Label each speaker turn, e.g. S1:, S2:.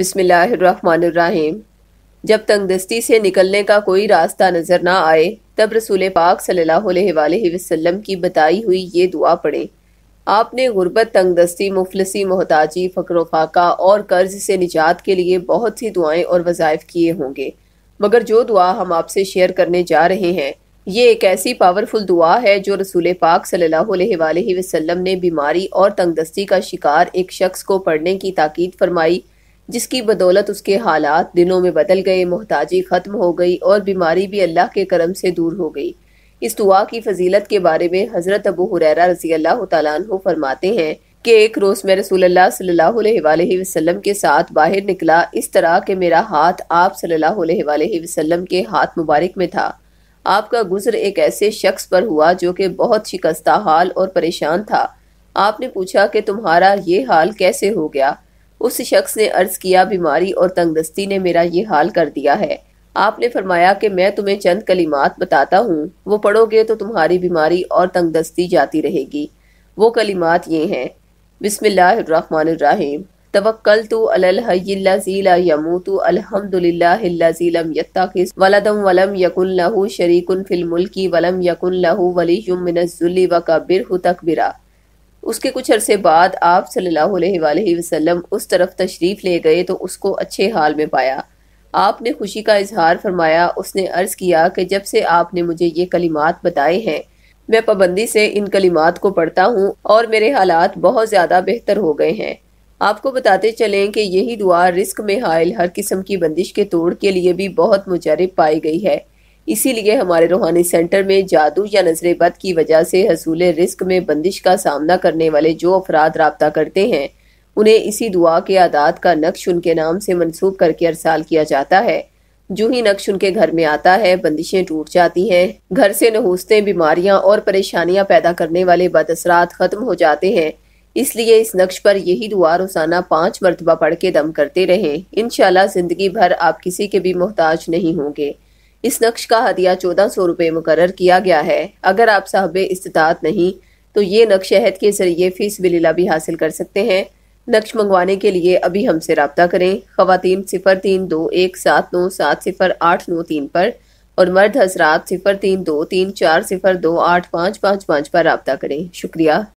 S1: बिसमीम जब तंगदस्ती से निकलने का कोई रास्ता नज़र ना आए तब रसूल पाक सल्लल्लाहु अलैहि वसल्लम की बताई हुई ये दुआ पढ़े आपने गुर्बत तंगदस्ती मुफलसी मोहताजी फ़क्र फाका और कर्ज से निजात के लिए बहुत सी दुआएं और वज़ायफ़ किए होंगे मगर जो दुआ हम आपसे शेयर करने जा रहे हैं ये एक ऐसी पावरफुल दुआ है जो रसूल पाक सल्लल्लाहु अलैहि वसल्लम ने बीमारी और तंगदस्ती का शिकार एक शख्स को पढ़ने की ताकीद फरमाई जिसकी बदौलत उसके हालात दिनों में बदल गए मोहताजी ख़त्म हो गई और बीमारी भी अल्लाह के करम से दूर हो गई इस दुआ की फजीलत के बारे में हज़रत अबू हुरैरा रजी अल्लाह तु फरमाते हैं कि एक रोज़ मैं रसूल सल्लल्लाहु अलैहि वसल्लम के साथ बाहर निकला इस तरह के मेरा हाथ आप सल्लल्लाहु अलैहि वसल्लम के हाथ मुबारक में था आपका गुजर एक ऐसे शख्स पर हुआ जो कि बहुत शिकस्ता हाल और परेशान था आपने पूछा कि तुम्हारा ये हाल कैसे हो गया उस शख्स ने अर्ज किया बीमारी और तंगदस्ती ने मेरा ये हाल कर दिया है आपने फरमाया कि मैं तुम्हें चंद कलिमात बताता हूँ वो पढ़ोगे तो तुम्हारी बीमारी और तंगदस्ती जाती रहेगी वो कलिमात ये हैं बिसमीम तवक्ल तो अल्लाजीला यमूतु अलहमदिल्लाम यत्ताकिस वलदम वलम यकुन लहू शरीकुन फिल मुल्की वलम यकुन लहू वलीयुम मिनजुल्ली व तकबिरा उसके कुछ अरसे बाद आप सल्लल्लाहु अलैहि वसल्लम उस तरफ तशरीफ़ ले गए तो उसको अच्छे हाल में पाया आपने खुशी का इजहार फरमाया उसने अर्ज़ किया कि जब से आपने मुझे ये कलिमात बताए हैं मैं पाबंदी से इन कलिमात को पढ़ता हूँ और मेरे हालात बहुत ज़्यादा बेहतर हो गए हैं आपको बताते चलें कि यही दुआ रिस्क में हायल हर किस्म की बंदिश के तोड़ के लिए भी बहुत मुजरब पाई गई है इसीलिए हमारे रूहानी सेंटर में जादू या नजर बद की वजह से हसूल रिस्क में बंदिश का सामना करने वाले जो अफराद रबता करते हैं उन्हें इसी दुआ के आदात का नक्श उनके नाम से मनसूब करके अरसाल किया जाता है जो ही नक्श उनके घर में आता है बंदिशें टूट जाती हैं घर से नहूसते बीमारियां और परेशानियां पैदा करने वाले बदअसरात ख़त्म हो जाते हैं इसलिए इस नक्श पर यही दुआ रोज़ाना पाँच मरतबा पढ़ के दम करते रहें इन ज़िंदगी भर आप किसी के भी मोहताज नहीं होंगे इस नक्श का हदिया चौदह सौ रुपये मुकर किया गया है अगर आप साहब इस्तात नहीं तो ये नक्श अहद के जरिए फीस बिलीला भी हासिल कर सकते हैं नक्श मंगवाने के लिए अभी हमसे रबता करें खातन सिफर तीन दो एक सात नौ सात सिफर आठ नौ तीन पर और मर्द हजरात सिफर तीन दो तीन चार सिफर दो आठ पाँच पाँच पाँच पर रबता करें शुक्रिया